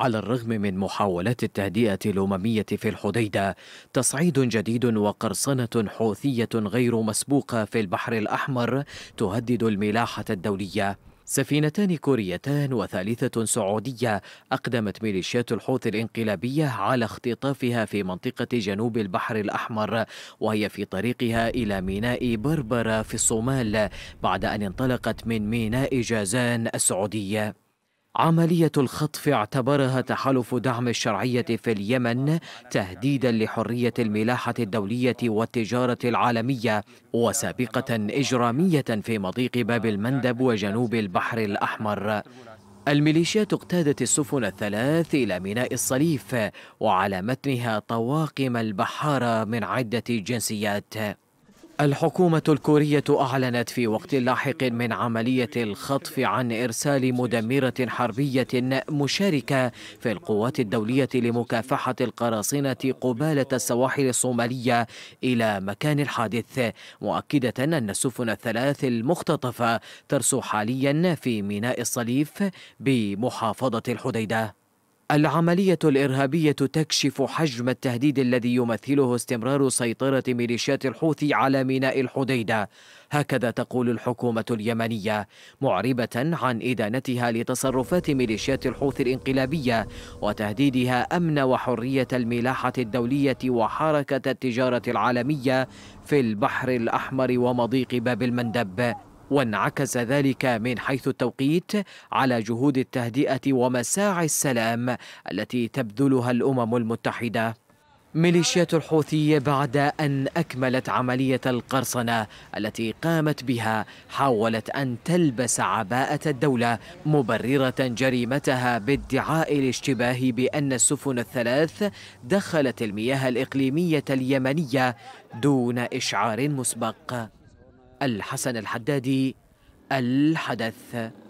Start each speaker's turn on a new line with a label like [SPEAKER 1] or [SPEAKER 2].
[SPEAKER 1] على الرغم من محاولات التهدئة الأممية في الحديدة تصعيد جديد وقرصنة حوثية غير مسبوقة في البحر الأحمر تهدد الملاحة الدولية سفينتان كوريتان وثالثة سعودية أقدمت ميليشيات الحوث الإنقلابية على اختطافها في منطقة جنوب البحر الأحمر وهي في طريقها إلى ميناء بربرة في الصومال بعد أن انطلقت من ميناء جازان السعودية عملية الخطف اعتبرها تحالف دعم الشرعية في اليمن تهديدا لحرية الملاحة الدولية والتجارة العالمية وسابقة إجرامية في مضيق باب المندب وجنوب البحر الأحمر الميليشيات اقتادت السفن الثلاث إلى ميناء الصليف وعلى متنها طواقم البحارة من عدة جنسيات الحكومة الكورية أعلنت في وقت لاحق من عملية الخطف عن إرسال مدمرة حربية مشاركة في القوات الدولية لمكافحة القراصنة قبالة السواحل الصومالية إلى مكان الحادث مؤكدة أن السفن الثلاث المختطفة ترسو حاليا في ميناء الصليف بمحافظة الحديدة العملية الإرهابية تكشف حجم التهديد الذي يمثله استمرار سيطرة ميليشيات الحوثي على ميناء الحديدة هكذا تقول الحكومة اليمنية معربة عن إدانتها لتصرفات ميليشيات الحوثي الإنقلابية وتهديدها أمن وحرية الملاحة الدولية وحركة التجارة العالمية في البحر الأحمر ومضيق باب المندب وانعكس ذلك من حيث التوقيت على جهود التهدئة ومساعي السلام التي تبذلها الأمم المتحدة ميليشيات الحوثي بعد أن أكملت عملية القرصنة التي قامت بها حاولت أن تلبس عباءة الدولة مبررة جريمتها بادعاء الاشتباه بأن السفن الثلاث دخلت المياه الإقليمية اليمنية دون إشعار مسبق الحسن الحدادي الحدث